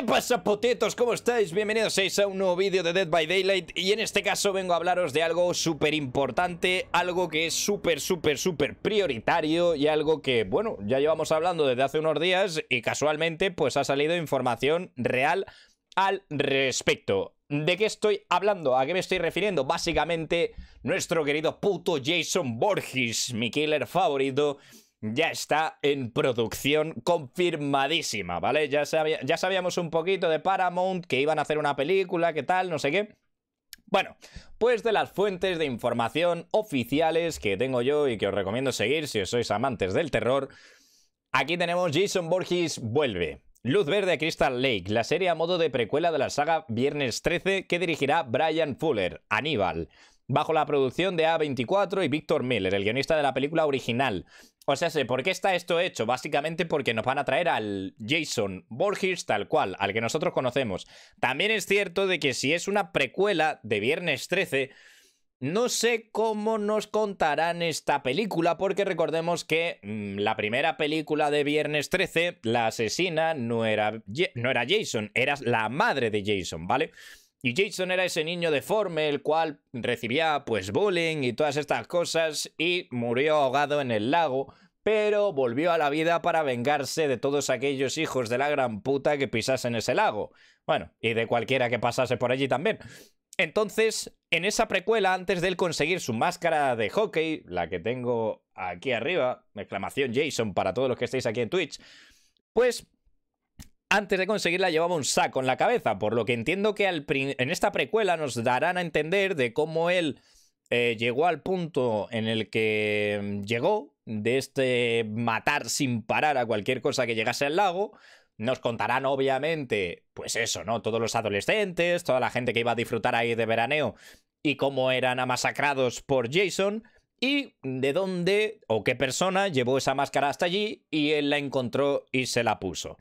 ¿Qué pasa, potetos? ¿Cómo estáis? Bienvenidos a un nuevo vídeo de Dead by Daylight Y en este caso vengo a hablaros de algo súper importante Algo que es súper, súper, súper prioritario Y algo que, bueno, ya llevamos hablando desde hace unos días Y casualmente, pues ha salido información real al respecto ¿De qué estoy hablando? ¿A qué me estoy refiriendo? Básicamente, nuestro querido puto Jason Borges, mi killer favorito ya está en producción confirmadísima, ¿vale? Ya, sabíamos un poquito de Paramount, que iban a hacer una película, ¿qué tal, no sé qué. Bueno, pues de las fuentes de información oficiales que tengo yo y que os recomiendo seguir si sois amantes del terror, aquí tenemos Jason Borges vuelve. Luz verde a Crystal Lake, la serie a modo de precuela de la saga Viernes 13 que dirigirá Brian Fuller, Aníbal bajo la producción de A24 y Víctor Miller, el guionista de la película original. O sea, sé por qué está esto hecho. Básicamente porque nos van a traer al Jason Borges tal cual, al que nosotros conocemos. También es cierto de que si es una precuela de Viernes 13, no sé cómo nos contarán esta película, porque recordemos que mm, la primera película de Viernes 13, la asesina no era, no era Jason, era la madre de Jason, ¿vale? Y Jason era ese niño deforme, el cual recibía pues bullying y todas estas cosas y murió ahogado en el lago, pero volvió a la vida para vengarse de todos aquellos hijos de la gran puta que pisasen ese lago. Bueno, y de cualquiera que pasase por allí también. Entonces, en esa precuela, antes de él conseguir su máscara de hockey, la que tengo aquí arriba, exclamación Jason para todos los que estéis aquí en Twitch, pues antes de conseguirla llevaba un saco en la cabeza, por lo que entiendo que en esta precuela nos darán a entender de cómo él eh, llegó al punto en el que mm, llegó, de este matar sin parar a cualquier cosa que llegase al lago. Nos contarán, obviamente, pues eso, ¿no? Todos los adolescentes, toda la gente que iba a disfrutar ahí de veraneo y cómo eran amasacrados por Jason y de dónde o qué persona llevó esa máscara hasta allí y él la encontró y se la puso.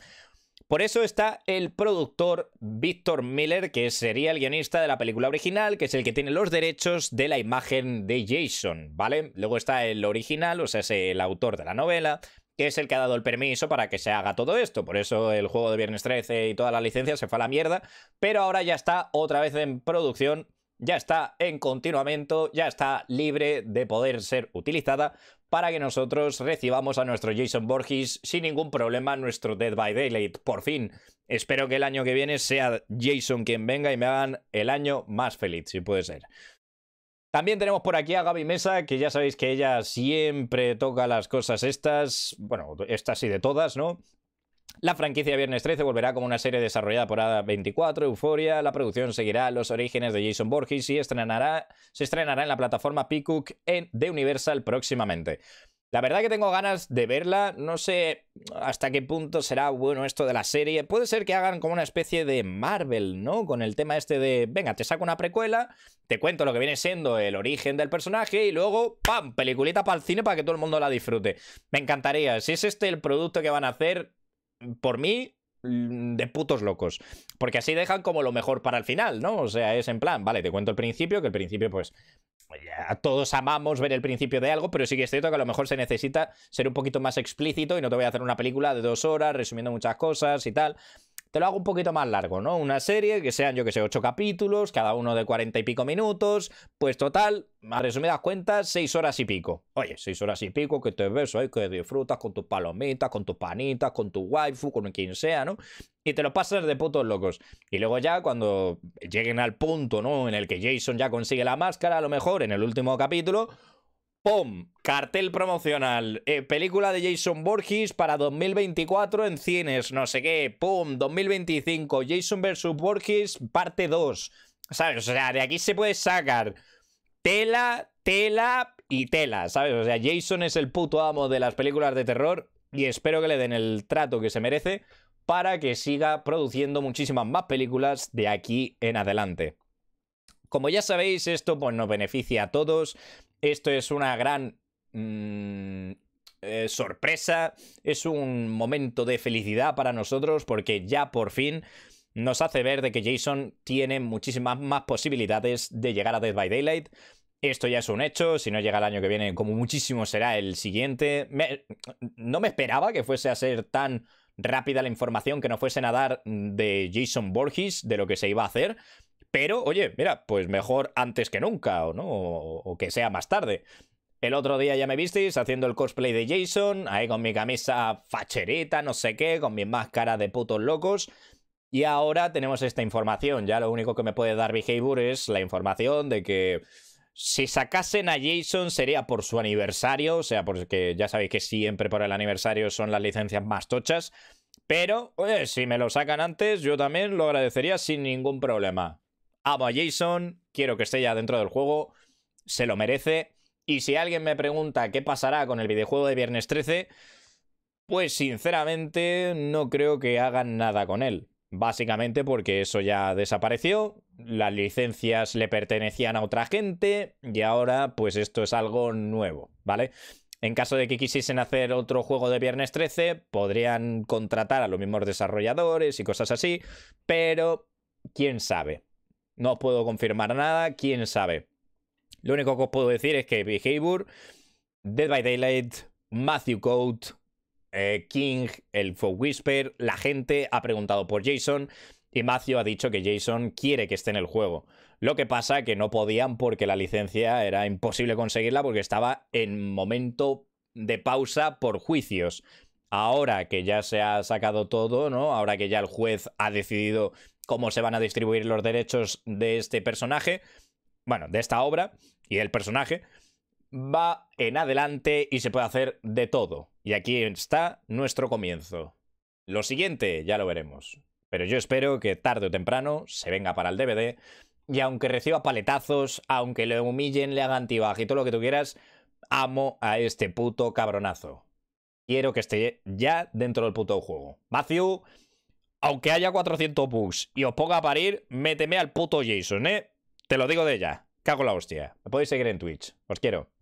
Por eso está el productor Víctor Miller, que sería el guionista de la película original, que es el que tiene los derechos de la imagen de Jason, ¿vale? Luego está el original, o sea, es el autor de la novela, que es el que ha dado el permiso para que se haga todo esto. Por eso el juego de Viernes 13 y toda la licencia se fue a la mierda, pero ahora ya está otra vez en producción ya está en continuamiento, ya está libre de poder ser utilizada para que nosotros recibamos a nuestro Jason Borges sin ningún problema nuestro Dead by Daylight. Por fin, espero que el año que viene sea Jason quien venga y me hagan el año más feliz, si puede ser. También tenemos por aquí a Gaby Mesa, que ya sabéis que ella siempre toca las cosas estas, bueno, estas y de todas, ¿no? La franquicia Viernes 13 volverá como una serie desarrollada por ada 24 Euforia, la producción seguirá los orígenes de Jason Borges y estrenará, se estrenará en la plataforma Peacock de Universal próximamente. La verdad que tengo ganas de verla, no sé hasta qué punto será bueno esto de la serie. Puede ser que hagan como una especie de Marvel, ¿no? Con el tema este de, venga, te saco una precuela, te cuento lo que viene siendo el origen del personaje y luego, ¡pam!, peliculita para el cine para que todo el mundo la disfrute. Me encantaría, si es este el producto que van a hacer, por mí, mm, de putos locos. Porque así dejan como lo mejor para el final, ¿no? O sea, es en plan, vale, te cuento el principio, que el principio, pues. todos amamos ver el principio de algo, pero sí que es cierto que a lo mejor se necesita ser un poquito más explícito y no te voy a hacer una película de dos horas resumiendo muchas cosas y tal lo hago un poquito más largo, ¿no? Una serie que sean, yo que sé, ocho capítulos, cada uno de cuarenta y pico minutos, pues total, a resumidas cuentas, seis horas y pico. Oye, seis horas y pico que te beso, que disfrutas con tus palomitas, con tus panitas, con tu waifu, con quien sea, ¿no? Y te lo pasas de putos locos. Y luego ya cuando lleguen al punto, ¿no? En el que Jason ya consigue la máscara, a lo mejor en el último capítulo, ¡Pum! Cartel promocional. Eh, película de Jason Borges para 2024 en cines, no sé qué. ¡Pum! 2025. Jason vs. Borges, parte 2. ¿Sabes? O sea, de aquí se puede sacar tela, tela y tela, ¿sabes? O sea, Jason es el puto amo de las películas de terror y espero que le den el trato que se merece para que siga produciendo muchísimas más películas de aquí en adelante. Como ya sabéis, esto pues, nos beneficia a todos. Esto es una gran mm, eh, sorpresa, es un momento de felicidad para nosotros porque ya por fin nos hace ver de que Jason tiene muchísimas más posibilidades de llegar a Dead by Daylight. Esto ya es un hecho, si no llega el año que viene, como muchísimo será el siguiente. no me esperaba que fuese a ser tan rápida la información, que nos fuesen a dar de Jason Borges, de lo que se iba a hacer. Pero, oye, mira, pues mejor antes que nunca, ¿o no? O, que sea más tarde. El otro día ya me visteis haciendo el cosplay de Jason, ahí con mi camisa facherita, no sé qué, con mi máscara de putos locos. Y ahora tenemos esta información. Ya lo único que me puede dar Behavior es la información de que si sacasen a Jason sería por su aniversario, o sea, porque ya sabéis que siempre por el aniversario son las licencias más tochas. Pero, oye, si me lo sacan antes, yo también lo agradecería sin ningún problema amo a Jason, quiero que esté ya dentro del juego, se lo merece. Y si alguien me pregunta qué pasará con el videojuego de Viernes 13, pues sinceramente no creo que hagan nada con él. Básicamente porque eso ya desapareció, las licencias le pertenecían a otra gente y ahora pues esto es algo nuevo, ¿vale? En caso de que quisiesen hacer otro juego de Viernes 13, podrían contratar a los mismos desarrolladores y cosas así, pero quién sabe. No os puedo confirmar nada, quién sabe. Lo único que os puedo decir es que Behavior, Dead by Daylight, Matthew Coat, eh, King, el Fog Whisper, la gente ha preguntado por Jason y Matthew ha dicho que Jason quiere que esté en el juego. Lo que pasa que no podían porque la licencia era imposible conseguirla porque estaba en momento de pausa por juicios. Ahora que ya se ha sacado todo, ¿no? Ahora que ya el juez ha decidido cómo se van a distribuir los derechos de este personaje, bueno, de esta obra y el personaje, va en adelante y se puede hacer de todo. Y aquí está nuestro comienzo. Lo siguiente ya lo veremos. Pero yo espero que tarde o temprano se venga para el DVD y aunque reciba paletazos, aunque le humillen, le hagan tibaje y todo lo que tú quieras, amo a este puto cabronazo. Quiero que esté ya dentro del puto juego. Matthew, aunque haya 400 bugs y os ponga a parir, méteme al puto Jason, ¿eh? Te lo digo de ella. Cago la hostia. Me podéis seguir en Twitch. Os quiero.